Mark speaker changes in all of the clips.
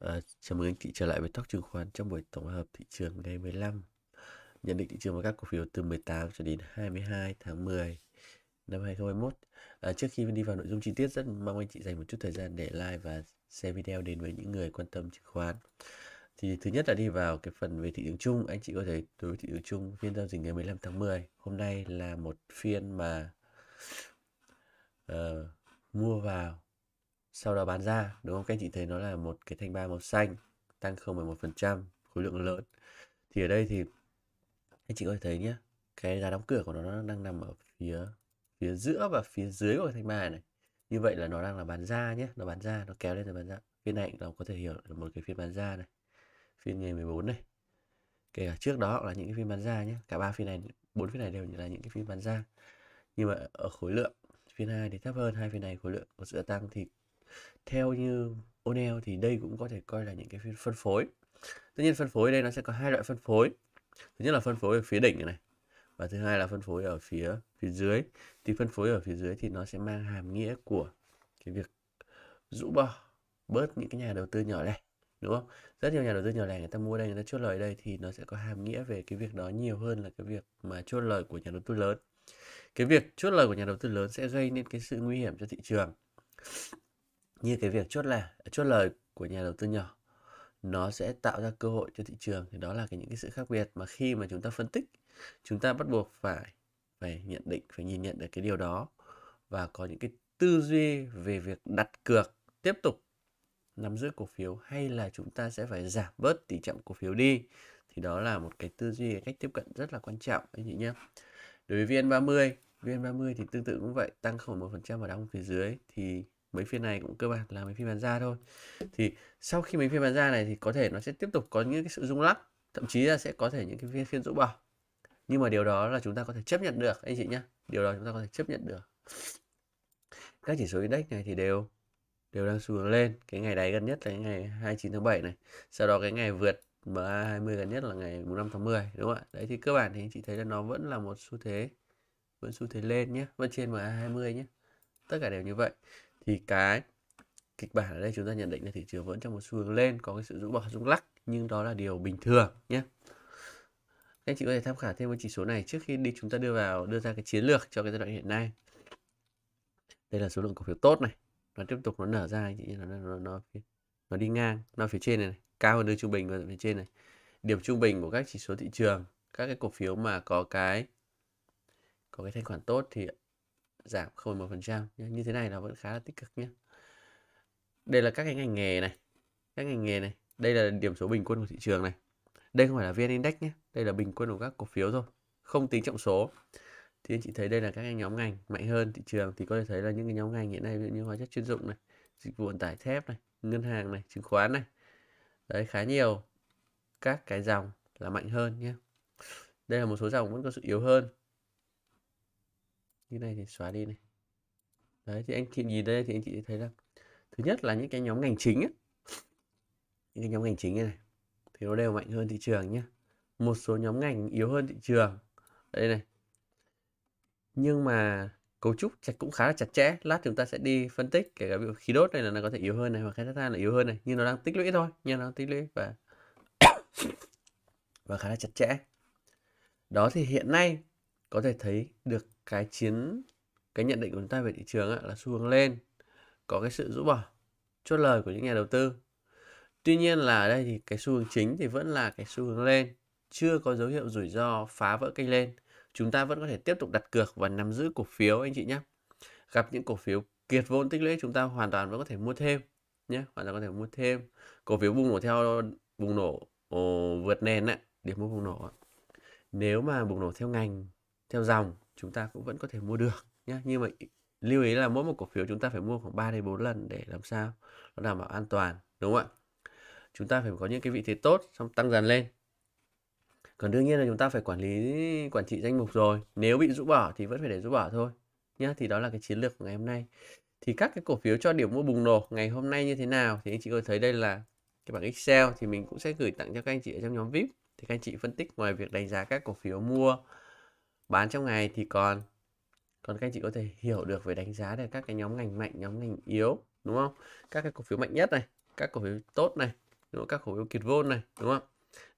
Speaker 1: À, chào mừng anh chị trở lại với Talk Chứng khoán trong buổi tổng hợp thị trường ngày 15. Nhận định thị trường và các cổ phiếu từ 18 cho đến 22 tháng 10 năm 2021. À, ờ, trước khi đi vào nội dung chi tiết, rất mong anh chị dành một chút thời gian để like và share video đến với những người quan tâm chứng khoán. Thì thứ nhất là đi vào cái phần về thị trường chung. Anh chị có thể đối với thị trường chung phiên giao dịch ngày 15 tháng 10. Hôm nay là một phiên mà uh, mua vào sau đó bán ra đúng không các anh chị thấy nó là một cái thanh ba màu xanh tăng 0,1% khối lượng lớn thì ở đây thì anh chị có thể thấy nhé cái giá đóng cửa của nó, đang nằm ở phía phía giữa và phía dưới của cái thanh ba này như vậy là nó đang là bán ra nhé nó bán ra nó kéo lên là bán ra phiên này nó có thể hiểu là một cái phiên bán ra này phiên ngày 14 này kể cả trước đó là những cái phiên bán ra nhé cả ba phiên này bốn phiên này đều là những cái phiên bán ra nhưng mà ở khối lượng phiên hai thì thấp hơn hai phiên này khối lượng có sự tăng thì theo như O'Neill thì đây cũng có thể coi là những cái phân phối tất nhiên phân phối đây nó sẽ có hai loại phân phối thứ nhất là phân phối ở phía đỉnh này và thứ hai là phân phối ở phía phía dưới thì phân phối ở phía dưới thì nó sẽ mang hàm nghĩa của cái việc rũ bỏ bớt những cái nhà đầu tư nhỏ lẻ đúng không rất nhiều nhà đầu tư nhỏ lẻ người ta mua đây người ta chốt lời đây thì nó sẽ có hàm nghĩa về cái việc đó nhiều hơn là cái việc mà chốt lời của nhà đầu tư lớn cái việc chốt lời của nhà đầu tư lớn sẽ gây nên cái sự nguy hiểm cho thị trường như cái việc chốt là chốt lời của nhà đầu tư nhỏ nó sẽ tạo ra cơ hội cho thị trường thì đó là cái những cái sự khác biệt mà khi mà chúng ta phân tích chúng ta bắt buộc phải phải nhận định phải nhìn nhận được cái điều đó và có những cái tư duy về việc đặt cược tiếp tục nắm giữ cổ phiếu hay là chúng ta sẽ phải giảm bớt tỷ trọng cổ phiếu đi thì đó là một cái tư duy cách tiếp cận rất là quan trọng anh chị nhé đối với VN30 VN30 thì tương tự cũng vậy tăng một phần trăm và đóng phía dưới thì mấy phiên này cũng cơ bản là mấy phiên bán ra thôi thì sau khi mấy phiên bán ra này thì có thể nó sẽ tiếp tục có những cái sự rung lắc thậm chí là sẽ có thể những cái phiên phiên rũ bỏ nhưng mà điều đó là chúng ta có thể chấp nhận được anh chị nhé điều đó chúng ta có thể chấp nhận được các chỉ số index này thì đều đều đang xu hướng lên cái ngày đáy gần nhất là cái ngày 29 tháng 7 này sau đó cái ngày vượt MA 20 gần nhất là ngày 5 tháng 10 đúng không ạ đấy thì cơ bản thì anh chị thấy là nó vẫn là một xu thế vẫn xu thế lên nhé vẫn trên MA 20 nhé tất cả đều như vậy thì cái kịch bản ở đây chúng ta nhận định là thị trường vẫn trong một xu hướng lên có cái sự rũ bỏ rung lắc nhưng đó là điều bình thường nhé anh chị có thể tham khảo thêm cái chỉ số này trước khi đi chúng ta đưa vào đưa ra cái chiến lược cho cái giai đoạn hiện nay đây là số lượng cổ phiếu tốt này nó tiếp tục nó nở ra anh chị nó nó nó, nó đi ngang nó phía trên này, này cao hơn đưa trung bình và phía trên này điểm trung bình của các chỉ số thị trường các cái cổ phiếu mà có cái có cái thanh khoản tốt thì giảm 0,1% như thế này là vẫn khá là tích cực nhé đây là các cái ngành nghề này các ngành nghề này đây là điểm số bình quân của thị trường này đây không phải là vn index nhé đây là bình quân của các cổ phiếu thôi không tính trọng số thì anh chị thấy đây là các nhóm ngành mạnh hơn thị trường thì có thể thấy là những cái nhóm ngành hiện nay ví dụ như hóa chất chuyên dụng này dịch vụ vận tải thép này ngân hàng này chứng khoán này đấy khá nhiều các cái dòng là mạnh hơn nhé đây là một số dòng vẫn có sự yếu hơn như này thì xóa đi này đấy thì anh chị nhìn đây thì anh chị thấy là thứ nhất là những cái nhóm ngành chính ấy. những cái nhóm ngành chính này, này thì nó đều mạnh hơn thị trường nhé một số nhóm ngành yếu hơn thị trường đây này nhưng mà cấu trúc chắc cũng khá là chặt chẽ lát chúng ta sẽ đi phân tích kể cả khí đốt này là nó có thể yếu hơn này hoặc khai thác than là yếu hơn này nhưng nó đang tích lũy thôi nhưng nó tích lũy và và khá là chặt chẽ đó thì hiện nay có thể thấy được cái chiến cái nhận định của chúng ta về thị trường là xu hướng lên có cái sự rũ bỏ chốt lời của những nhà đầu tư tuy nhiên là ở đây thì cái xu hướng chính thì vẫn là cái xu hướng lên chưa có dấu hiệu rủi ro phá vỡ kênh lên chúng ta vẫn có thể tiếp tục đặt cược và nắm giữ cổ phiếu anh chị nhé gặp những cổ phiếu kiệt vốn tích lũy chúng ta hoàn toàn vẫn có thể mua thêm nhé hoàn toàn có thể mua thêm cổ phiếu bùng nổ theo bùng nổ ồ, vượt nền ạ điểm mua bùng nổ nếu mà bùng nổ theo ngành theo dòng chúng ta cũng vẫn có thể mua được nhé nhưng mà lưu ý là mỗi một cổ phiếu chúng ta phải mua khoảng 3 đến 4 lần để làm sao nó đảm bảo an toàn đúng không ạ chúng ta phải có những cái vị thế tốt xong tăng dần lên còn đương nhiên là chúng ta phải quản lý quản trị danh mục rồi nếu bị rũ bỏ thì vẫn phải để rũ bỏ thôi nhá thì đó là cái chiến lược của ngày hôm nay thì các cái cổ phiếu cho điểm mua bùng nổ ngày hôm nay như thế nào thì anh chị có thấy đây là cái bảng Excel thì mình cũng sẽ gửi tặng cho các anh chị ở trong nhóm VIP thì các anh chị phân tích ngoài việc đánh giá các cổ phiếu mua bán trong ngày thì còn còn các anh chị có thể hiểu được về đánh giá về các cái nhóm ngành mạnh nhóm ngành yếu đúng không các cái cổ phiếu mạnh nhất này các cổ phiếu tốt này đúng không? các cổ phiếu kiệt vôn này đúng không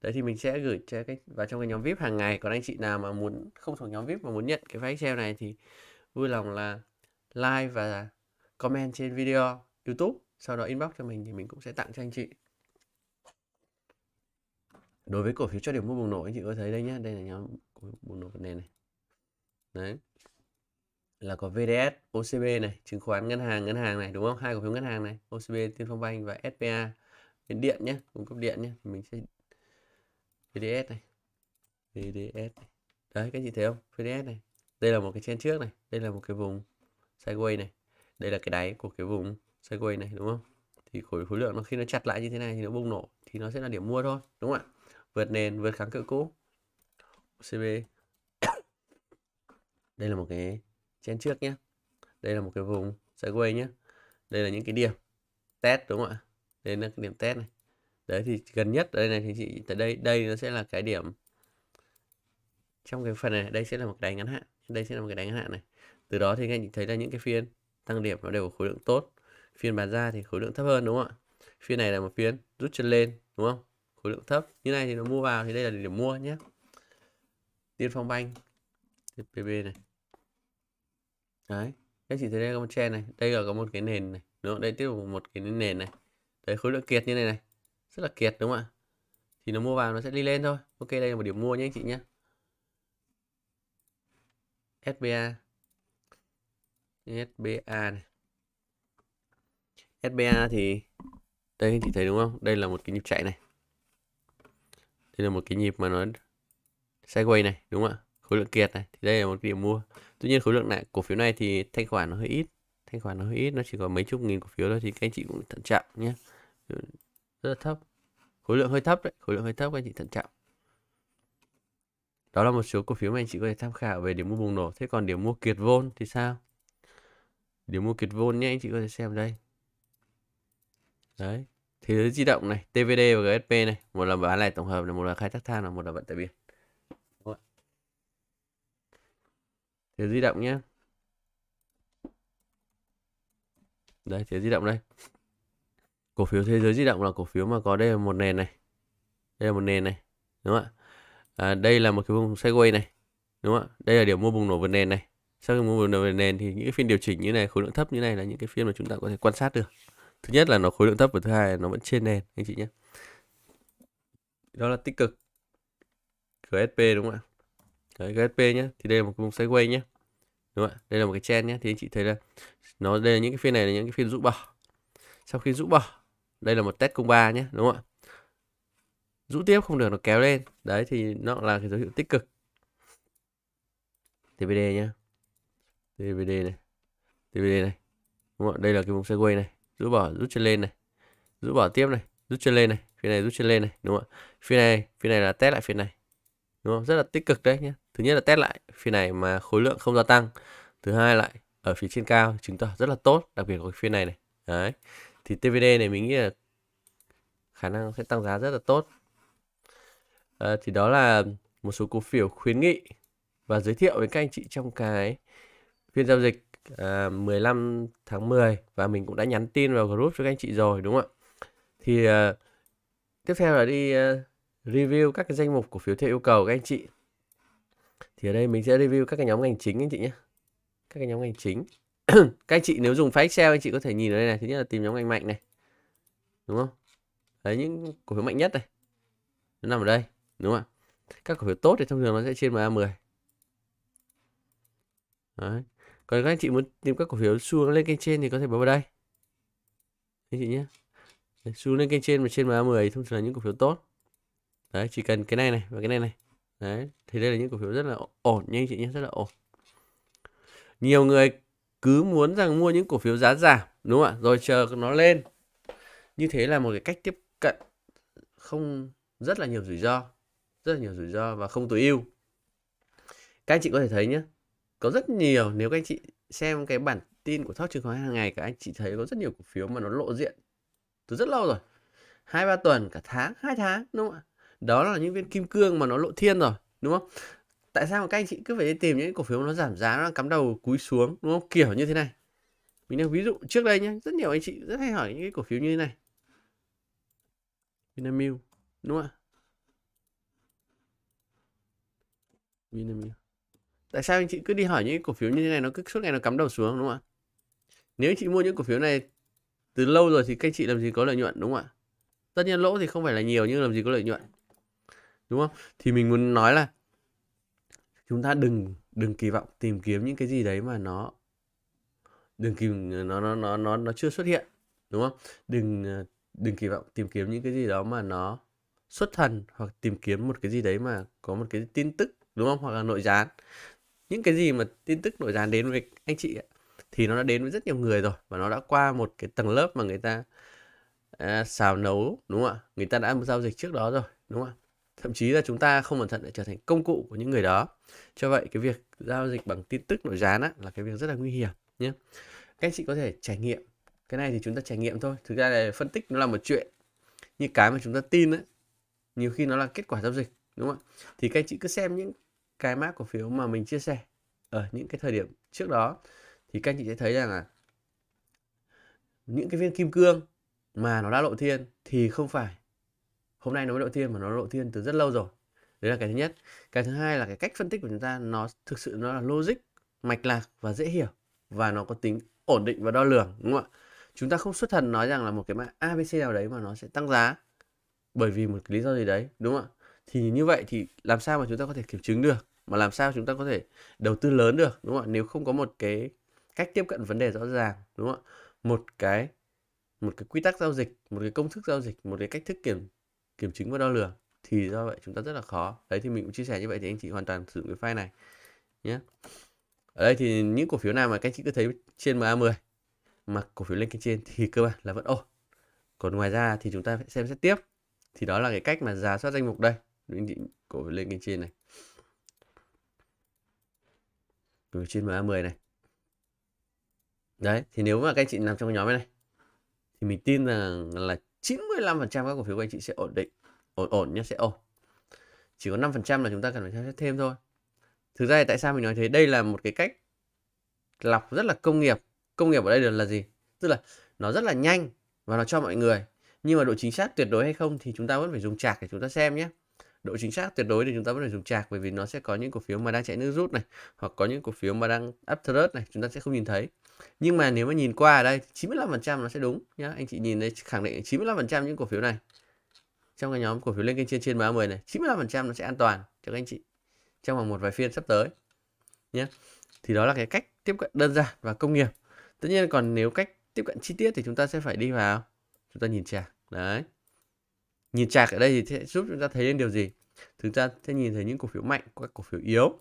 Speaker 1: đấy thì mình sẽ gửi cho cái vào trong cái nhóm vip hàng ngày còn anh chị nào mà muốn không thuộc nhóm vip mà muốn nhận cái file excel này thì vui lòng là like và comment trên video youtube sau đó inbox cho mình thì mình cũng sẽ tặng cho anh chị đối với cổ phiếu cho điểm mua bùng nổ anh chị có thấy đây nhá đây là nhóm bùng nổ nền này đấy là có VDS, OCB này, chứng khoán ngân hàng, ngân hàng này đúng không? Hai cổ phiếu ngân hàng này, OCB, Tiên Phong Bank và SPA. Đến điện nhé, cung cấp điện nhé, mình sẽ VDS này. VDS. Này. Đấy các chị thấy không? VDS này. Đây là một cái chen trước này, đây là một cái vùng sideways này. Đây là cái đáy của cái vùng sideways này đúng không? Thì khối khối lượng nó khi nó chặt lại như thế này thì nó bùng nổ thì nó sẽ là điểm mua thôi, đúng không ạ? Vượt nền, vượt kháng cự cũ. OCB đây là một cái chen trước nhé đây là một cái vùng sideways nhé đây là những cái điểm test đúng không ạ đây là cái điểm test này đấy thì gần nhất ở đây này thì chị tại đây đây nó sẽ là cái điểm trong cái phần này đây sẽ là một đáy ngắn hạn đây sẽ là một cái đáy ngắn hạn này từ đó thì các anh thấy là những cái phiên tăng điểm nó đều có khối lượng tốt phiên bán ra thì khối lượng thấp hơn đúng không ạ phiên này là một phiên rút chân lên đúng không khối lượng thấp như này thì nó mua vào thì đây là điểm mua nhé tiên phong banh pb này đấy các chị thấy đây có một trend này đây là có một cái nền này đúng không đây tiếp tục một cái nền này đấy khối lượng kiệt như này này rất là kiệt đúng không ạ thì nó mua vào nó sẽ đi lên thôi ok đây là một điểm mua nhé anh chị nhé SBA SBA này SBA thì đây anh chị thấy đúng không đây là một cái nhịp chạy này đây là một cái nhịp mà nó sideways này đúng không ạ khối lượng kiệt này thì đây là một điểm mua tuy nhiên khối lượng này cổ phiếu này thì thanh khoản nó hơi ít thanh khoản nó hơi ít nó chỉ có mấy chục nghìn cổ phiếu thôi thì các anh chị cũng thận trọng nhé rất là thấp khối lượng hơi thấp đấy khối lượng hơi thấp các anh chị thận trọng đó là một số cổ phiếu mà anh chị có thể tham khảo về điểm mua bùng nổ thế còn điểm mua kiệt vôn thì sao điểm mua kiệt vôn nhé anh chị có thể xem đây đấy thế giới di động này tvd và gsp này một là bán lẻ tổng hợp này một là khai thác than và một là vận tải biển thìa di động nhé đấy, thế di động đây cổ phiếu thế giới di động là cổ phiếu mà có đây là một nền này đây là một nền này đúng không ạ à, đây là một cái vùng sideways này đúng không ạ đây là điểm mua bùng nổ vượt nền này sau khi mua bùng nổ vượt nền thì những cái phiên điều chỉnh như này khối lượng thấp như này là những cái phiên mà chúng ta có thể quan sát được thứ nhất là nó khối lượng thấp và thứ hai là nó vẫn trên nền anh chị nhé đó là tích cực GSP đúng không ạ Đấy, GSP nhé thì đây là một vùng sideways nhé đúng không ạ đây là một cái chen nhé thì anh chị thấy là nó đây là những cái phiên này là những cái phiên rũ bỏ sau khi rũ bỏ đây là một test công ba nhé đúng không ạ rũ tiếp không được nó kéo lên đấy thì nó là cái dấu hiệu tích cực TVD nhé TVD này TVD này đúng không? ạ đây là cái vùng quay này rũ bỏ rút chân lên này rũ bỏ tiếp này rút chân lên này phiên này rút chân lên này đúng không ạ Phiên này phiên này là test lại phiên này đúng không rất là tích cực đấy nhé thứ nhất là test lại phiên này mà khối lượng không gia tăng thứ hai lại ở phía trên cao chứng tỏ rất là tốt đặc biệt là cái phiên này này đấy thì TVD này mình nghĩ là khả năng sẽ tăng giá rất là tốt à, thì đó là một số cổ phiếu khuyến nghị và giới thiệu với các anh chị trong cái phiên giao dịch à, 15 tháng 10 và mình cũng đã nhắn tin vào group cho các anh chị rồi đúng không ạ thì à, tiếp theo là đi à, review các cái danh mục cổ phiếu theo yêu cầu các anh chị thì ở đây mình sẽ review các cái nhóm ngành chính anh chị nhé các cái nhóm ngành chính các anh chị nếu dùng file excel anh chị có thể nhìn ở đây này thứ nhất là tìm nhóm ngành mạnh này đúng không đấy những cổ phiếu mạnh nhất này nó nằm ở đây đúng không ạ các cổ phiếu tốt thì thông thường nó sẽ trên MA 10 đấy còn các anh chị muốn tìm các cổ phiếu xu lên kênh trên thì có thể bấm vào đây anh chị nhé xu lên kênh trên mà trên MA 10 thông thường là những cổ phiếu tốt đấy chỉ cần cái này này và cái này này đấy thì đây là những cổ phiếu rất là ổn nha anh chị nhé rất là ổn nhiều người cứ muốn rằng mua những cổ phiếu giá giảm đúng không ạ rồi chờ nó lên như thế là một cái cách tiếp cận không rất là nhiều rủi ro rất là nhiều rủi ro và không tối ưu các anh chị có thể thấy nhé có rất nhiều nếu các anh chị xem cái bản tin của thóc chứng khoán hàng ngày các anh chị thấy có rất nhiều cổ phiếu mà nó lộ diện từ rất lâu rồi hai ba tuần cả tháng hai tháng đúng không ạ đó là những viên kim cương mà nó lộ thiên rồi đúng không tại sao mà các anh chị cứ phải đi tìm những cổ phiếu nó giảm giá nó cắm đầu cúi xuống đúng không kiểu như thế này mình đang ví dụ trước đây nhé rất nhiều anh chị rất hay hỏi những cái cổ phiếu như thế này Vinamilk đúng không ạ Vinamilk tại sao anh chị cứ đi hỏi những cổ phiếu như thế này nó cứ suốt ngày nó cắm đầu xuống đúng không ạ nếu anh chị mua những cổ phiếu này từ lâu rồi thì các anh chị làm gì có lợi nhuận đúng không ạ tất nhiên lỗ thì không phải là nhiều nhưng làm gì có lợi nhuận đúng không thì mình muốn nói là chúng ta đừng đừng kỳ vọng tìm kiếm những cái gì đấy mà nó đừng kỳ nó nó nó nó nó chưa xuất hiện đúng không đừng ờ, đừng kỳ vọng tìm kiếm những cái gì đó mà nó xuất thần hoặc tìm kiếm một cái gì đấy mà có một cái tin tức đúng không hoặc là nội gián những cái gì mà tin tức nội gián đến với anh chị ấy, thì nó đã đến với rất nhiều người rồi và nó đã qua một cái tầng lớp mà người ta à, xào nấu đúng không ạ người ta đã giao dịch trước đó rồi đúng không ạ thậm chí là chúng ta không cẩn thận lại trở thành công cụ của những người đó cho vậy cái việc giao dịch bằng tin tức nội gián á, là cái việc rất là nguy hiểm nhé các anh chị có thể trải nghiệm cái này thì chúng ta trải nghiệm thôi thực ra là phân tích nó là một chuyện như cái mà chúng ta tin ấy, nhiều khi nó là kết quả giao dịch đúng không ạ thì các anh chị cứ xem những cái mã cổ phiếu mà mình chia sẻ ở những cái thời điểm trước đó thì các anh chị sẽ thấy rằng là những cái viên kim cương mà nó đã lộ thiên thì không phải hôm nay nó mới lộ thiên mà nó lộ thiên từ rất lâu rồi đấy là cái thứ nhất cái thứ hai là cái cách phân tích của chúng ta nó thực sự nó là logic mạch lạc và dễ hiểu và nó có tính ổn định và đo lường đúng không ạ chúng ta không xuất thần nói rằng là một cái mã abc nào đấy mà nó sẽ tăng giá bởi vì một cái lý do gì đấy đúng không ạ thì như vậy thì làm sao mà chúng ta có thể kiểm chứng được mà làm sao chúng ta có thể đầu tư lớn được đúng không ạ nếu không có một cái cách tiếp cận vấn đề rõ ràng đúng không ạ một cái một cái quy tắc giao dịch một cái công thức giao dịch một cái cách thức kiểm kiểm chứng và đo lường thì do vậy chúng ta rất là khó đấy thì mình cũng chia sẻ như vậy thì anh chị hoàn toàn sử dụng cái file này nhé ở đây thì những cổ phiếu nào mà các anh chị cứ thấy trên MA10 mà cổ phiếu lên kênh trên thì cơ bản là vẫn ổn còn ngoài ra thì chúng ta sẽ xem xét tiếp thì đó là cái cách mà giả soát danh mục đây những chị cổ phiếu lên kênh trên này cổ phiếu trên MA10 này đấy thì nếu mà các anh chị nằm trong cái nhóm này thì mình tin rằng là, là 95% các cổ phiếu của anh chị sẽ ổn định ổn ổn nhé sẽ ổn chỉ có 5% là chúng ta cần phải xem xét thêm thôi thực ra thì tại sao mình nói thế đây là một cái cách lọc rất là công nghiệp công nghiệp ở đây là gì tức là nó rất là nhanh và nó cho mọi người nhưng mà độ chính xác tuyệt đối hay không thì chúng ta vẫn phải dùng chạc để chúng ta xem nhé độ chính xác tuyệt đối thì chúng ta vẫn phải dùng chạc bởi vì nó sẽ có những cổ phiếu mà đang chạy nước rút này hoặc có những cổ phiếu mà đang up thrust này chúng ta sẽ không nhìn thấy nhưng mà nếu mà nhìn qua ở đây 95% nó sẽ đúng nhá anh chị nhìn thấy khẳng định 95% những cổ phiếu này trong cái nhóm cổ phiếu lên kênh trên trên MA10 này 95% nó sẽ an toàn cho các anh chị trong vòng một vài phiên sắp tới nhé thì đó là cái cách tiếp cận đơn giản và công nghiệp tất nhiên còn nếu cách tiếp cận chi tiết thì chúng ta sẽ phải đi vào chúng ta nhìn chạc đấy nhìn chạc ở đây thì sẽ giúp chúng ta thấy đến điều gì chúng ta sẽ nhìn thấy những cổ phiếu mạnh các cổ phiếu yếu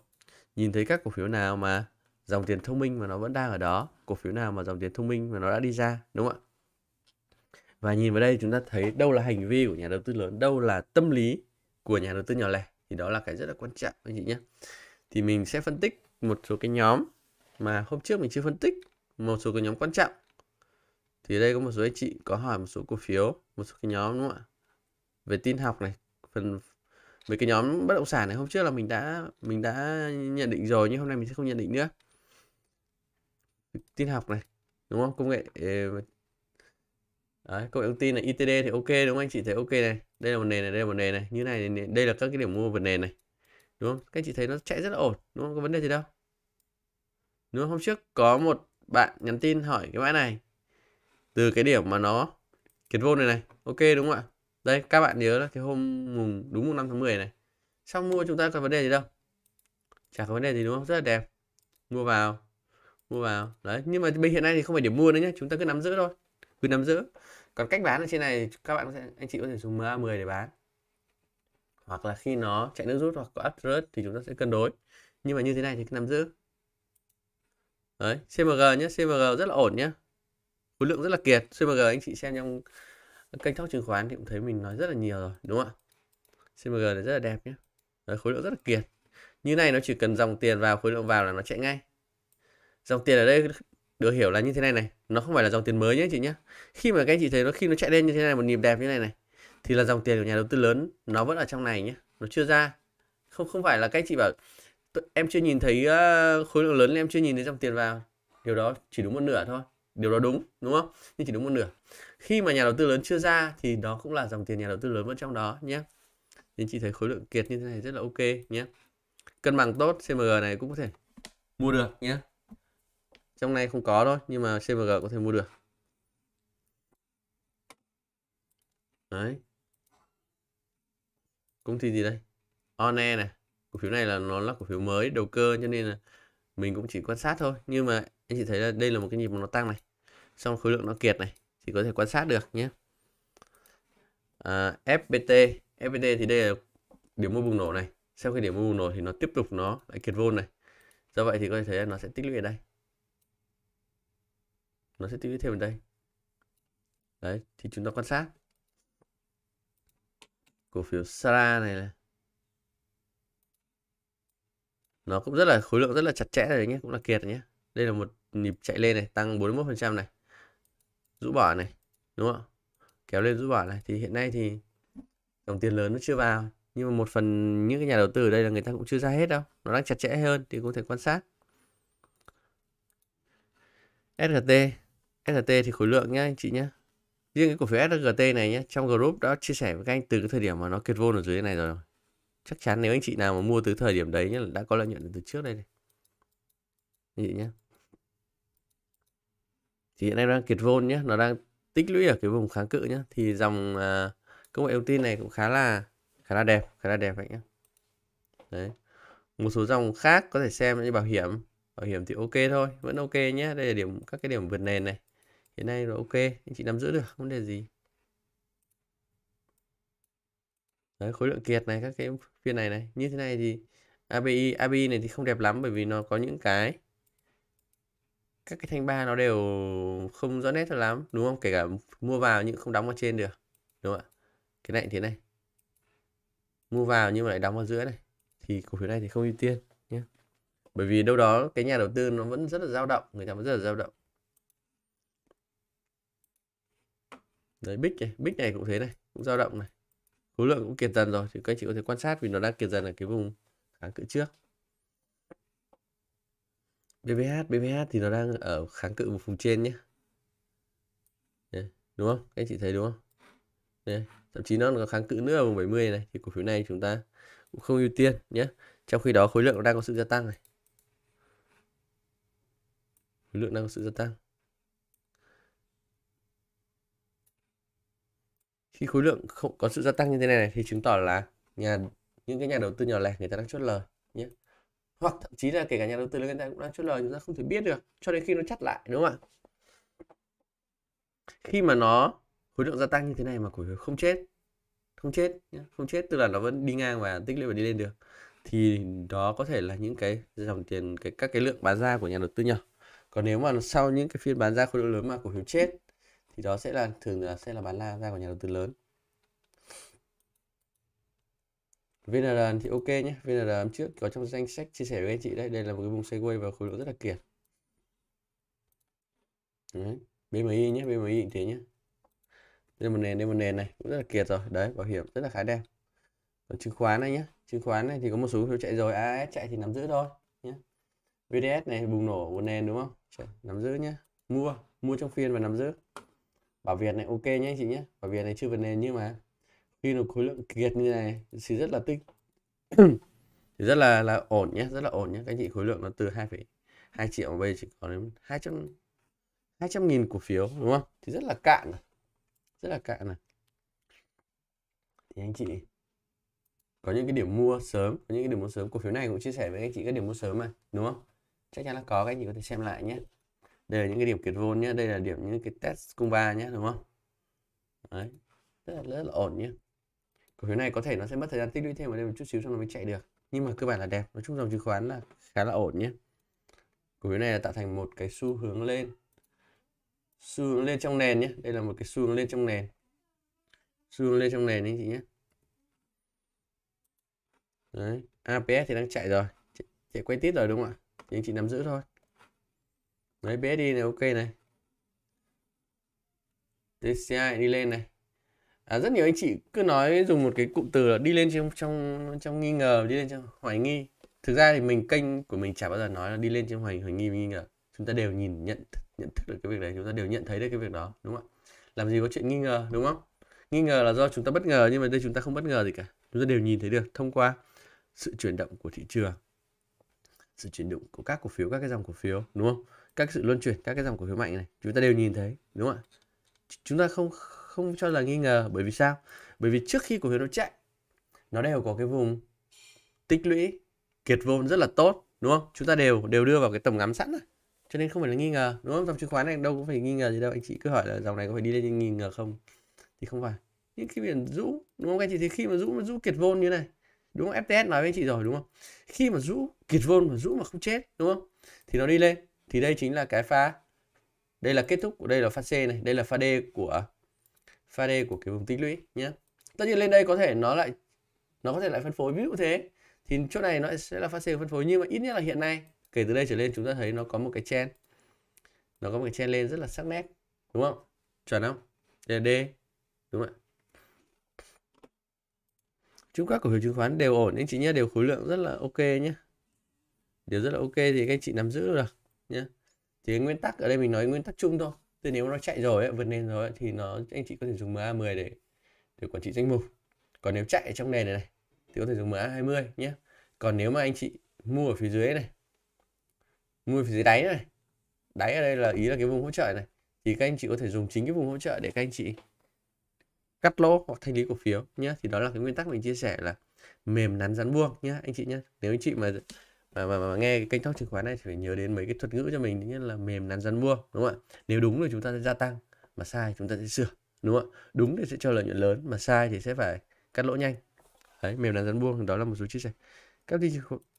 Speaker 1: nhìn thấy các cổ phiếu nào mà dòng tiền thông minh mà nó vẫn đang ở đó cổ phiếu nào mà dòng tiền thông minh mà nó đã đi ra đúng không ạ và nhìn vào đây chúng ta thấy đâu là hành vi của nhà đầu tư lớn đâu là tâm lý của nhà đầu tư nhỏ lẻ thì đó là cái rất là quan trọng anh chị nhé thì mình sẽ phân tích một số cái nhóm mà hôm trước mình chưa phân tích một số cái nhóm quan trọng thì đây có một số anh chị có hỏi một số cổ phiếu một số cái nhóm đúng không ạ về tin học này phần về cái nhóm bất động sản này hôm trước là mình đã mình đã nhận định rồi nhưng hôm nay mình sẽ không nhận định nữa tin học này đúng không công nghệ ờ, Đấy, công nghệ thông tin là ITD thì ok đúng không anh chị thấy ok này đây là một nền này đây là một nền này như này đây là các cái điểm mua vượt nền này đúng không các anh chị thấy nó chạy rất là ổn đúng không có vấn đề gì đâu đúng không hôm trước có một bạn nhắn tin hỏi cái mã này từ cái điểm mà nó kiệt vô này này ok đúng không ạ đây các bạn nhớ là cái hôm mùng đúng mùng 5 tháng 10 này xong mua chúng ta có vấn đề gì đâu chả có vấn đề gì đúng không rất là đẹp mua vào mua vào đấy nhưng mà bây hiện nay thì không phải điểm mua nữa nhé chúng ta cứ nắm giữ thôi cứ nắm giữ còn cách bán ở trên này các bạn có anh chị có thể dùng MA 10 để bán hoặc là khi nó chạy nước rút hoặc có áp rớt thì chúng ta sẽ cân đối nhưng mà như thế này thì cứ nắm giữ đấy CMG nhé CMG rất là ổn nhé khối lượng rất là kiệt CMG anh chị xem trong kênh thóc chứng khoán thì cũng thấy mình nói rất là nhiều rồi đúng không ạ CMG này rất là đẹp nhé đấy, khối lượng rất là kiệt như này nó chỉ cần dòng tiền vào khối lượng vào là nó chạy ngay dòng tiền ở đây được hiểu là như thế này này nó không phải là dòng tiền mới nhé chị nhé khi mà các anh chị thấy nó khi nó chạy lên như thế này một nhịp đẹp như thế này này thì là dòng tiền của nhà đầu tư lớn nó vẫn ở trong này nhé nó chưa ra không không phải là các anh chị bảo em chưa nhìn thấy uh, khối lượng lớn em chưa nhìn thấy dòng tiền vào điều đó chỉ đúng một nửa thôi điều đó đúng đúng không nhưng chỉ đúng một nửa khi mà nhà đầu tư lớn chưa ra thì đó cũng là dòng tiền nhà đầu tư lớn vẫn trong đó nhé nên chị thấy khối lượng kiệt như thế này rất là ok nhé cân bằng tốt cmg này cũng có thể mua được nhé trong này không có thôi nhưng mà CVG có thể mua được đấy công ty gì đây One này cổ phiếu này là nó là cổ phiếu mới đầu cơ cho nên là mình cũng chỉ quan sát thôi nhưng mà anh chị thấy là đây là một cái nhịp mà nó tăng này xong khối lượng nó kiệt này thì có thể quan sát được nhé à, FPT FPT thì đây là điểm mua bùng nổ này sau khi điểm mua bùng nổ thì nó tiếp tục nó lại kiệt vôn này do vậy thì có thể thấy là nó sẽ tích lũy ở đây nó sẽ tiêu thêm ở đây đấy thì chúng ta quan sát cổ phiếu Sara này là nó cũng rất là khối lượng rất là chặt chẽ rồi nhé cũng là kiệt nhé đây là một nhịp chạy lên này tăng 41% này rũ bỏ này đúng không kéo lên rũ bỏ này thì hiện nay thì dòng tiền lớn nó chưa vào nhưng mà một phần những cái nhà đầu tư ở đây là người ta cũng chưa ra hết đâu nó đang chặt chẽ hơn thì cũng có thể quan sát SGT SGT thì khối lượng nhá anh chị nhá. riêng cái cổ phiếu SGT này nhé trong group đã chia sẻ với các anh từ cái thời điểm mà nó kiệt vôn ở dưới này rồi chắc chắn nếu anh chị nào mà mua từ thời điểm đấy nhé là đã có lợi nhuận từ trước đây này anh chị nhé thì hiện nay đang kiệt vôn nhé nó đang tích lũy ở cái vùng kháng cự nhé thì dòng à, công nghệ thông tin này cũng khá là khá là đẹp khá là đẹp vậy nhé đấy một số dòng khác có thể xem như bảo hiểm bảo hiểm thì ok thôi vẫn ok nhé đây là điểm các cái điểm vượt nền này hiện nay là ok anh chị nắm giữ được không vấn đề gì Đấy, khối lượng kiệt này các cái phiên này này như thế này thì ABI ABI này thì không đẹp lắm bởi vì nó có những cái các cái thanh ba nó đều không rõ nét cho lắm đúng không kể cả mua vào nhưng không đóng vào trên được đúng không ạ cái này thế này mua vào nhưng mà lại đóng vào giữa này thì cổ phiếu này thì không ưu tiên nhé bởi vì đâu đó cái nhà đầu tư nó vẫn rất là dao động người ta vẫn rất là dao động đấy bích này bích này cũng thế này cũng dao động này khối lượng cũng kiệt dần rồi thì các anh chị có thể quan sát vì nó đang kiệt dần ở cái vùng kháng cự trước BVH BVH thì nó đang ở kháng cự vùng trên nhé đấy, đúng không các anh chị thấy đúng không đấy, thậm chí nó còn kháng cự nữa ở vùng 70 này thì cổ phiếu này chúng ta cũng không ưu tiên nhé trong khi đó khối lượng nó đang có sự gia tăng này khối lượng đang có sự gia tăng khi khối lượng không có sự gia tăng như thế này, này thì chứng tỏ là nhà những cái nhà đầu tư nhỏ lẻ người ta đang chốt lời nhé hoặc thậm chí là kể cả nhà đầu tư lớn người ta cũng đang chốt lời chúng ta không thể biết được cho đến khi nó chắt lại đúng không ạ khi mà nó khối lượng gia tăng như thế này mà cổ phiếu không chết không chết nhé. không chết tức là nó vẫn đi ngang và tích lũy và đi lên được thì đó có thể là những cái dòng tiền cái các cái lượng bán ra của nhà đầu tư nhỏ còn nếu mà sau những cái phiên bán ra khối lượng lớn mà cổ phiếu chết thì đó sẽ là thường là sẽ là bán ra ra của nhà đầu tư lớn VNR thì ok nhé VNR hôm trước có trong danh sách chia sẻ với anh chị đây đây là một cái vùng sideways và khối lượng rất là kiệt đấy. BMI nhé BMI định thế nhé đây một nền đây một nền này cũng rất là kiệt rồi đấy bảo hiểm rất là khá đẹp còn chứng khoán này nhé chứng khoán này thì có một số phiếu chạy rồi AS chạy thì nắm giữ thôi nhé VDS này bùng nổ một nền đúng không nắm giữ nhé mua mua trong phiên và nắm giữ bảo việt này ok nhé anh chị nhé bảo việt này chưa vấn đề nhưng mà khi nó khối lượng kiệt như này thì rất là tích thì rất là là ổn nhé rất là ổn nhé các anh chị khối lượng nó từ 2, 2 triệu mà bây giờ chỉ còn đến 200 200 nghìn cổ phiếu đúng không thì rất là cạn này. rất là cạn này thì anh chị có những cái điểm mua sớm có những cái điểm mua sớm cổ phiếu này cũng chia sẻ với anh chị các điểm mua sớm mà đúng không chắc chắn là có các anh chị có thể xem lại nhé đây là những cái điểm kiệt vôn nhé đây là điểm những cái test cung ba nhé đúng không đấy rất là, rất là ổn nhé cổ phiếu này có thể nó sẽ mất thời gian tích lũy thêm vào đây một chút xíu xong nó mới chạy được nhưng mà cơ bản là đẹp nói chung dòng chứng khoán là khá là ổn nhé cổ phiếu này là tạo thành một cái xu hướng lên xu hướng lên trong nền nhé đây là một cái xu hướng lên trong nền xu hướng lên trong nền anh chị nhé đấy aps thì đang chạy rồi chạy, chạy quay tít rồi đúng không ạ thì anh chị nắm giữ thôi đấy BSD này ok này DCI đi lên này à, rất nhiều anh chị cứ nói dùng một cái cụm từ là đi lên trong trong trong nghi ngờ đi lên trong hoài nghi thực ra thì mình kênh của mình chả bao giờ nói là đi lên trong hoài hoài nghi nghi ngờ chúng ta đều nhìn nhận nhận thức được cái việc đấy chúng ta đều nhận thấy được cái việc đó đúng không ạ làm gì có chuyện nghi ngờ đúng không nghi ngờ là do chúng ta bất ngờ nhưng mà đây chúng ta không bất ngờ gì cả chúng ta đều nhìn thấy được thông qua sự chuyển động của thị trường sự chuyển động của các cổ phiếu các cái dòng cổ phiếu đúng không các sự luân chuyển các cái dòng cổ phiếu mạnh này chúng ta đều nhìn thấy đúng không ạ chúng ta không không cho là nghi ngờ bởi vì sao bởi vì trước khi cổ phiếu nó chạy nó đều có cái vùng tích lũy kiệt vốn rất là tốt đúng không chúng ta đều đều đưa vào cái tầm ngắm sẵn rồi cho nên không phải là nghi ngờ đúng không dòng chứng khoán này đâu có phải nghi ngờ gì đâu anh chị cứ hỏi là dòng này có phải đi lên nghi ngờ không thì không phải nhưng khi biển rũ đúng không anh chị thì khi mà rũ mà rũ kiệt vôn như này đúng không fts nói với anh chị rồi đúng không khi mà rũ kiệt vôn mà rũ mà không chết đúng không thì nó đi lên thì đây chính là cái pha đây là kết thúc của đây là pha C này đây là pha D của pha D của cái vùng tích lũy nhé tất nhiên lên đây có thể nó lại nó có thể lại phân phối ví dụ thế thì chỗ này nó sẽ là pha C phân phối nhưng mà ít nhất là hiện nay kể từ đây trở lên chúng ta thấy nó có một cái chen nó có một cái chen lên rất là sắc nét đúng không chuẩn không đây là D đúng không chúng các cổ phiếu chứng khoán đều ổn anh chị nhé đều khối lượng rất là ok nhé đều rất là ok thì các anh chị nắm giữ được nhé thì nguyên tắc ở đây mình nói nguyên tắc chung thôi thì nếu nó chạy rồi ấy, vượt lên rồi ấy, thì nó anh chị có thể dùng MA10 để để quản trị danh mục còn nếu chạy ở trong nền này, này thì có thể dùng MA20 nhé còn nếu mà anh chị mua ở phía dưới này mua ở phía dưới đáy này đáy ở đây là ý là cái vùng hỗ trợ này thì các anh chị có thể dùng chính cái vùng hỗ trợ để các anh chị cắt lỗ hoặc thanh lý cổ phiếu nhé thì đó là cái nguyên tắc mình chia sẻ là mềm nắn rắn buông nhé anh chị nhé nếu anh chị mà mà, mà, mà nghe cái kênh talk chứng khoán này thì phải nhớ đến mấy cái thuật ngữ cho mình nhất là mềm nắn dần mua đúng không ạ nếu đúng thì chúng ta sẽ gia tăng mà sai chúng ta sẽ sửa đúng không ạ đúng thì sẽ cho lợi nhuận lớn mà sai thì sẽ phải cắt lỗ nhanh đấy mềm nắn dần buông đó là một số chia sẻ các thị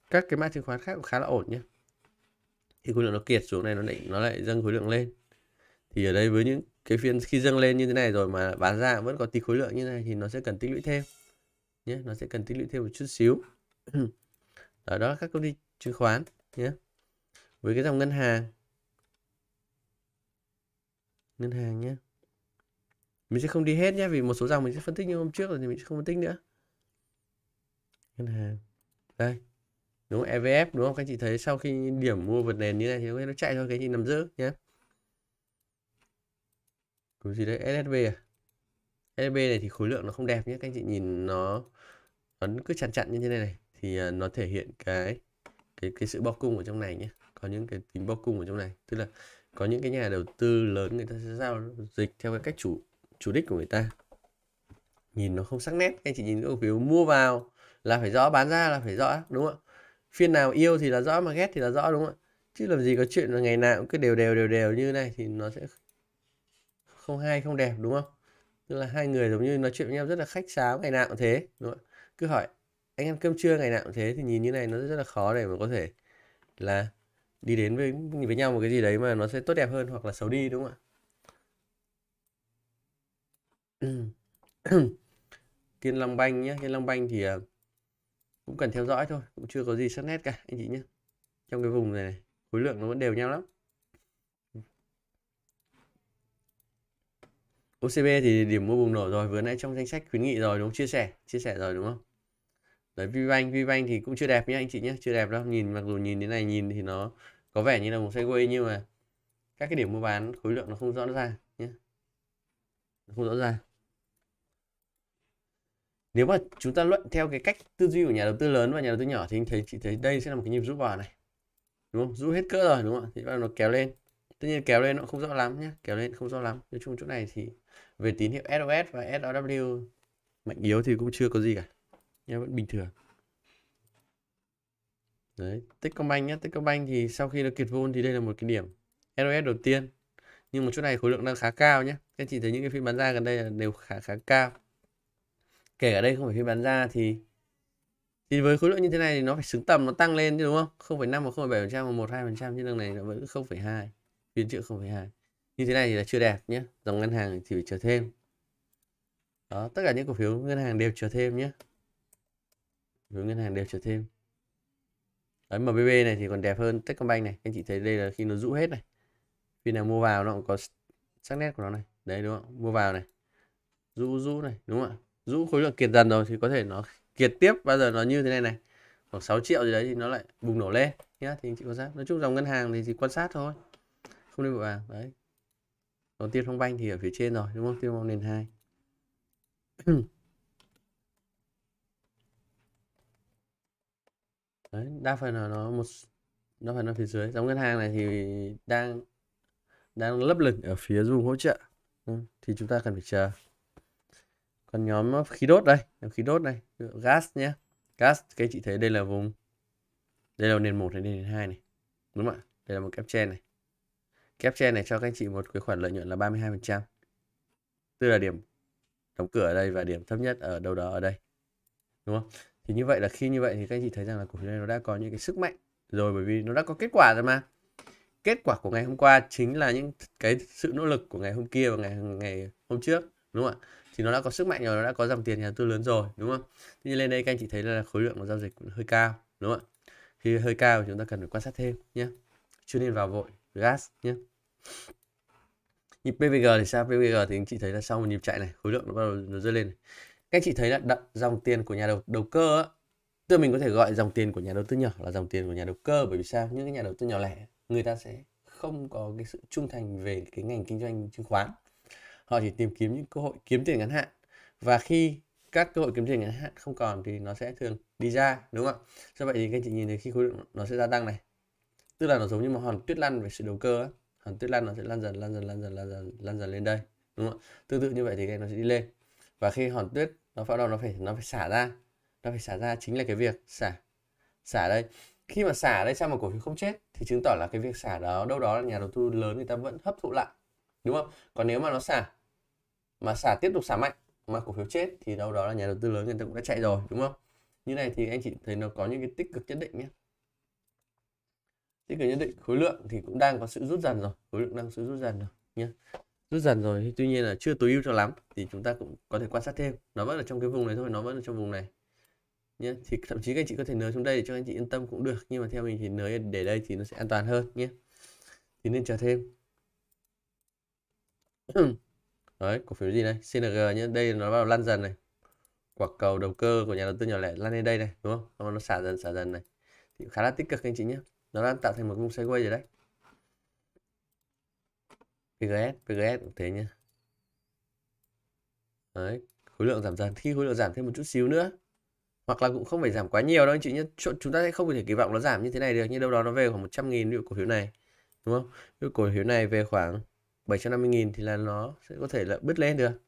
Speaker 1: các cái mã chứng khoán khác cũng khá là ổn nhé thì khối lượng nó kiệt xuống này nó lại nó lại dâng khối lượng lên thì ở đây với những cái phiên khi dâng lên như thế này rồi mà bán ra vẫn có tí khối lượng như thế này thì nó sẽ cần tích lũy thêm nhé nó sẽ cần tích lũy thêm một chút xíu đó, đó là các công ty chứng khoán nhé với cái dòng ngân hàng ngân hàng nhé mình sẽ không đi hết nhé vì một số dòng mình sẽ phân tích như hôm trước rồi thì mình sẽ không phân tích nữa ngân hàng đây đúng không EVF đúng không các chị thấy sau khi điểm mua vượt nền như này thì nó chạy thôi cái gì nằm giữ nhé cái gì đấy SSB à SSB này thì khối lượng nó không đẹp nhé các anh chị nhìn nó nó cứ chặn chặn như thế này này thì à, nó thể hiện cái cái cái sự bóc cung ở trong này nhé có những cái tính bóc cung ở trong này tức là có những cái nhà đầu tư lớn người ta sẽ giao dịch theo cái cách chủ chủ đích của người ta nhìn nó không sắc nét anh chỉ nhìn cổ phiếu mua vào là phải rõ bán ra là phải rõ đúng không ạ phiên nào yêu thì là rõ mà ghét thì là rõ đúng không ạ chứ làm gì có chuyện là ngày nào cũng cứ đều đều đều đều như này thì nó sẽ không hay không đẹp đúng không tức là hai người giống như nói chuyện với nhau rất là khách sáo ngày nào cũng thế đúng không ạ cứ hỏi anh ăn cơm trưa ngày nào cũng thế thì nhìn như này nó rất là khó để mà có thể là đi đến với với nhau một cái gì đấy mà nó sẽ tốt đẹp hơn hoặc là xấu đi đúng không ạ Thiên Long Banh nhé Thiên Long Banh thì à, cũng cần theo dõi thôi cũng chưa có gì sắc nét cả anh chị nhé trong cái vùng này, này khối lượng nó vẫn đều nhau lắm OCB thì điểm mua bùng nổ rồi vừa nãy trong danh sách khuyến nghị rồi đúng không chia sẻ chia sẻ rồi đúng không đấy Vbank Vbank thì cũng chưa đẹp nhé anh chị nhé chưa đẹp đâu nhìn mặc dù nhìn thế này nhìn thì nó có vẻ như là một segway nhưng mà các cái điểm mua bán khối lượng nó không rõ ra nhé không rõ ra. nếu mà chúng ta luận theo cái cách tư duy của nhà đầu tư lớn và nhà đầu tư nhỏ thì anh thấy chị thấy đây sẽ là một cái nhịp rút vào này đúng không rút hết cỡ rồi đúng không thì bắt đầu nó kéo lên tất nhiên kéo lên nó không rõ lắm nhé kéo lên không rõ lắm nói chung chỗ này thì về tín hiệu SOS và SOW mạnh yếu thì cũng chưa có gì cả nhá vẫn bình thường đấy Techcombank nhé Techcombank thì sau khi nó kiệt vôn thì đây là một cái điểm ROS đầu tiên nhưng một chỗ này khối lượng đang khá cao nhé các chị thấy những cái phiên bán ra gần đây là đều khá khá cao kể ở đây không phải phiên bán ra thì thì với khối lượng như thế này thì nó phải xứng tầm nó tăng lên chứ đúng không không phải năm mà không bảy phần trăm mà một hai phần trăm trên đường này nó vẫn không phải hai phiên chữ không hai như thế này thì là chưa đẹp nhé dòng ngân hàng thì phải chờ thêm đó tất cả những cổ phiếu ngân hàng đều chờ thêm nhé gửi ngân hàng đều trở thêm đấy mà BB này thì còn đẹp hơn Techcombank này anh chị thấy đây là khi nó rũ hết này khi nào mua vào nó cũng có sắc nét của nó này đấy đúng không mua vào này rũ rũ này đúng không ạ rũ khối lượng kiệt dần rồi thì có thể nó kiệt tiếp bao giờ nó như thế này này khoảng 6 triệu gì đấy thì nó lại bùng nổ lên nhá thì anh chị quan sát nói chung dòng ngân hàng thì chỉ quan sát thôi không nên vào đấy còn tiên phong banh thì ở phía trên rồi đúng không tiên phong nền hai đấy đa phần là nó một nó phải là phía dưới giống ngân hàng này thì đang đang lấp lửng ở phía vùng hỗ trợ ừ, thì chúng ta cần phải chờ còn nhóm khí đốt đây nhóm khí đốt này gas nhé gas các chị thấy đây là vùng đây là nền một này nền hai này đúng không ạ đây là một kép trên này kép trên này cho các anh chị một cái khoản lợi nhuận là 32% tức là điểm đóng cửa ở đây và điểm thấp nhất ở đâu đó ở đây đúng không thì như vậy là khi như vậy thì các anh chị thấy rằng là cổ phiếu này nó đã có những cái sức mạnh rồi bởi vì nó đã có kết quả rồi mà kết quả của ngày hôm qua chính là những cái sự nỗ lực của ngày hôm kia và ngày ngày hôm trước đúng không ạ thì nó đã có sức mạnh rồi nó đã có dòng tiền nhà đầu tư lớn rồi đúng không thế nên lên đây các anh chị thấy là khối lượng của giao dịch hơi cao đúng không ạ khi hơi cao thì chúng ta cần phải quan sát thêm nhé chưa nên vào vội gas nhé nhịp PVG thì sao PVG thì anh chị thấy là sau một nhịp chạy này khối lượng nó bắt đầu nó rơi lên này các chị thấy là đ- dòng tiền của nhà đầu đầu cơ á, tức mình có thể gọi dòng tiền của nhà đầu tư nhỏ là dòng tiền của nhà đầu cơ bởi vì sao những cái nhà đầu tư nhỏ lẻ người ta sẽ không có cái sự trung thành về cái ngành kinh doanh chứng khoán họ chỉ tìm kiếm những cơ hội kiếm tiền ngắn hạn và khi các cơ hội kiếm tiền ngắn hạn không còn thì nó sẽ thường đi ra đúng không ạ do vậy thì các chị nhìn thấy khi khối lượng nó sẽ gia tăng này tức là nó giống như một hòn tuyết lăn về sự đầu cơ á. hòn tuyết lăn nó sẽ lăn dần lăn dần lăn dần lăn dần lăn dần lên đây đúng không ạ tương tự như vậy thì cái nó sẽ đi lên và khi hòn tuyết nó bắt đầu nó phải nó phải xả ra nó phải xả ra chính là cái việc xả xả đây khi mà xả đây sao mà cổ phiếu không chết thì chứng tỏ là cái việc xả đó đâu đó là nhà đầu tư lớn người ta vẫn hấp thụ lại đúng không còn nếu mà nó xả mà xả tiếp tục xả mạnh mà cổ phiếu chết thì đâu đó là nhà đầu tư lớn người ta cũng đã chạy rồi đúng không như này thì anh chị thấy nó có những cái tích cực nhất định nhé tích cực nhất định khối lượng thì cũng đang có sự rút dần rồi khối lượng đang sự rút dần rồi nhé rút dần rồi tuy nhiên là chưa tối ưu cho lắm thì chúng ta cũng có thể quan sát thêm nó vẫn ở trong cái vùng này thôi nó vẫn ở trong vùng này nhé thì thậm chí các anh chị có thể nới xuống đây để cho anh chị yên tâm cũng được nhưng mà theo mình thì nới để đây thì nó sẽ an toàn hơn nhé thì nên chờ thêm đấy cổ phiếu gì đây CNG nhé đây nó bắt đầu lăn dần này quả cầu đầu cơ của nhà đầu tư nhỏ lẻ lan lên đây này đúng không nó xả dần xả dần này thì khá là tích cực anh chị nhé nó đang tạo thành một vùng sideways rồi đấy PGS, PGS cũng thế nhá. Đấy, khối lượng giảm dần, khi khối lượng giảm thêm một chút xíu nữa. Hoặc là cũng không phải giảm quá nhiều đâu anh chị nhé. Chúng ta sẽ không thể kỳ vọng nó giảm như thế này được, nhưng đâu đó nó về khoảng 100 000 ví dụ cổ phiếu này. Đúng không? Ví cổ phiếu này về khoảng 750 000 thì là nó sẽ có thể là bứt lên được.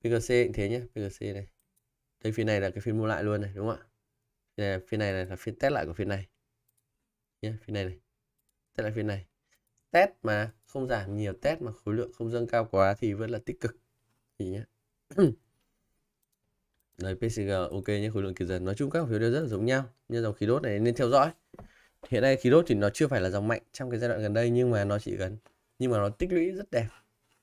Speaker 1: PGC cũng thế nhé, PGC này. Đây phiên này là cái phiên mua lại luôn này, đúng không ạ? Phiên này, này là, phiên test lại của phiên này. Nhé, phiên này này. Test lại phiên này test mà không giảm nhiều test mà khối lượng không dâng cao quá thì vẫn là tích cực thì nhé Đấy PCG ok nhé khối lượng kỳ dần nói chung các cổ phiếu đều rất là giống nhau như dòng khí đốt này nên theo dõi hiện nay khí đốt thì nó chưa phải là dòng mạnh trong cái giai đoạn gần đây nhưng mà nó chỉ gần nhưng mà nó tích lũy rất đẹp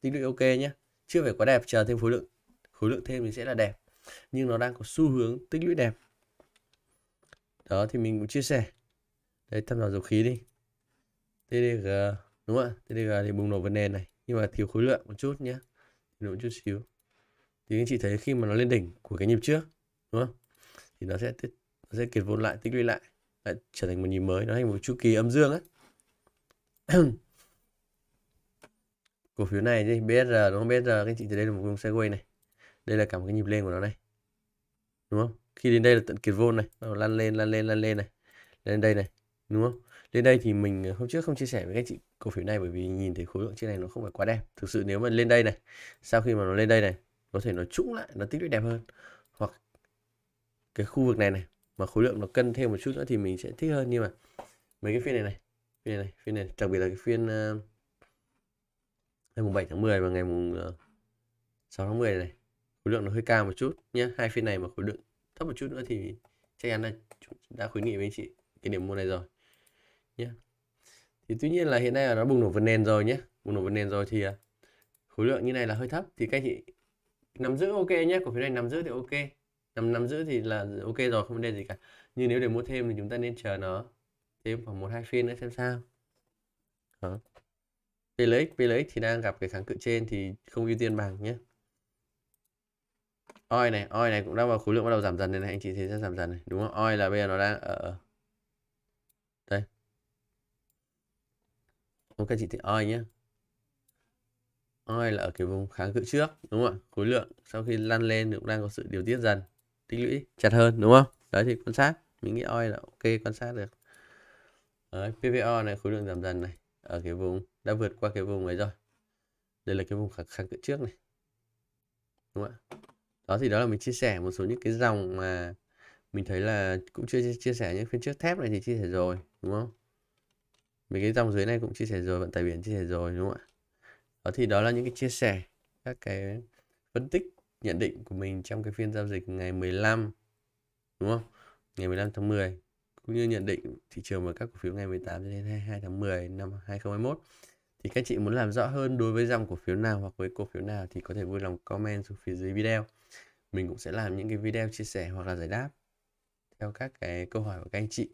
Speaker 1: tích lũy ok nhé chưa phải quá đẹp chờ thêm khối lượng khối lượng thêm thì sẽ là đẹp nhưng nó đang có xu hướng tích lũy đẹp đó thì mình cũng chia sẻ đấy tham khảo dầu khí đi TDG đúng không ạ thế thì, à, thì bùng nổ vượt nền này nhưng mà thiếu khối lượng một chút nhé thiếu một chút xíu thì anh chị thấy khi mà nó lên đỉnh của cái nhịp trước đúng không thì nó sẽ nó sẽ kiệt vốn lại tích lũy lại lại trở thành một nhịp mới nó thành một chu kỳ âm dương á cổ phiếu này chứ BSR đúng không BSR các anh chị thấy đây là một vùng sideways này đây là cả một cái nhịp lên của nó này đúng không khi đến đây là tận kiệt vôn này nó lan lên lan lên lan lên này lên đây này đúng không lên đây thì mình ờ, hôm trước không chia sẻ với các chị cổ phiếu này bởi vì nhìn thấy khối lượng trên này nó không phải quá đẹp thực sự nếu mà lên đây này sau khi mà nó lên đây này có thể nó trũng lại nó tích lũy đẹp hơn hoặc cái khu vực này này mà khối lượng nó cân thêm một chút nữa thì mình sẽ thích hơn nhưng mà mấy cái phiên này này phiên này phiên này đặc biệt là cái phiên ờ, ngày mùng 7 tháng 10 và ngày mùng ờ, uh, 6 tháng 10 này khối lượng nó hơi cao một chút nhé hai phiên này mà khối lượng thấp một chút nữa thì chắc chắn là đã khuyến nghị với anh chị cái điểm mua này rồi nhé thì tuy nhiên là hiện nay là nó bùng nổ vượt nền rồi nhé bùng nổ vượt nền rồi thì à, khối lượng như này là hơi thấp thì các chị nắm giữ ok nhé cổ phiếu này nắm giữ thì ok nắm nắm giữ thì là ok rồi không vấn đề gì cả nhưng nếu để mua thêm thì chúng ta nên chờ nó thêm khoảng một hai phiên nữa xem sao đó. PLX, PLX thì đang gặp cái kháng cự trên thì không ưu tiên bằng nhé Oi này, oi này cũng đang vào khối lượng bắt đầu giảm dần này, này. anh chị thấy sẽ giảm dần này, đúng không? Oi là bây giờ nó đang ở Còn các chị thì oi nhé oi là ở cái vùng kháng cự trước đúng không ạ khối lượng sau khi lăn lên cũng đang có sự điều tiết dần tích lũy chặt hơn đúng không đấy thì quan sát mình nghĩ oi là ok quan sát được đấy, PVO này khối lượng giảm dần này ở cái vùng đã vượt qua cái vùng này rồi đây là cái vùng kháng, kháng cự trước này đúng không ạ đó thì đó là mình chia sẻ một số những cái dòng mà mình thấy là cũng chưa chia sẻ những phiên trước thép này thì chia sẻ rồi đúng không Mấy cái dòng dưới này cũng chia sẻ rồi, vận tải biển chia sẻ rồi đúng không ạ? Đó thì đó là những cái chia sẻ, các cái phân tích, nhận định của mình trong cái phiên giao dịch ngày 15 đúng không? Ngày 15 tháng 10 cũng như nhận định thị trường và các cổ phiếu ngày 18 đến 22 tháng 10 năm 2021 thì các chị muốn làm rõ hơn đối với dòng cổ phiếu nào hoặc với cổ phiếu nào thì có thể vui lòng comment xuống phía dưới video mình cũng sẽ làm những cái video chia sẻ hoặc là giải đáp theo các cái câu hỏi của các anh chị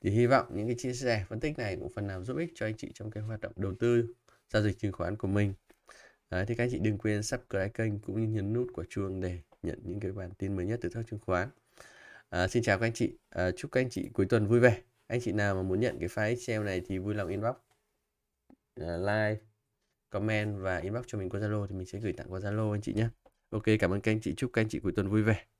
Speaker 1: thì hy vọng những cái chia sẻ phân tích này cũng phần nào giúp ích cho anh chị trong cái hoạt động đầu tư giao dịch chứng khoán của mình Đấy, thì các anh chị đừng quên subscribe kênh cũng như nhấn nút quả chuông để nhận những cái bản tin mới nhất từ thao chứng khoán à, xin chào các anh chị à, chúc các anh chị cuối tuần vui vẻ anh chị nào mà muốn nhận cái file Excel này thì vui lòng inbox à, like comment và inbox cho mình qua Zalo thì mình sẽ gửi tặng qua Zalo anh chị nhé Ok cảm ơn các anh chị chúc các anh chị cuối tuần vui vẻ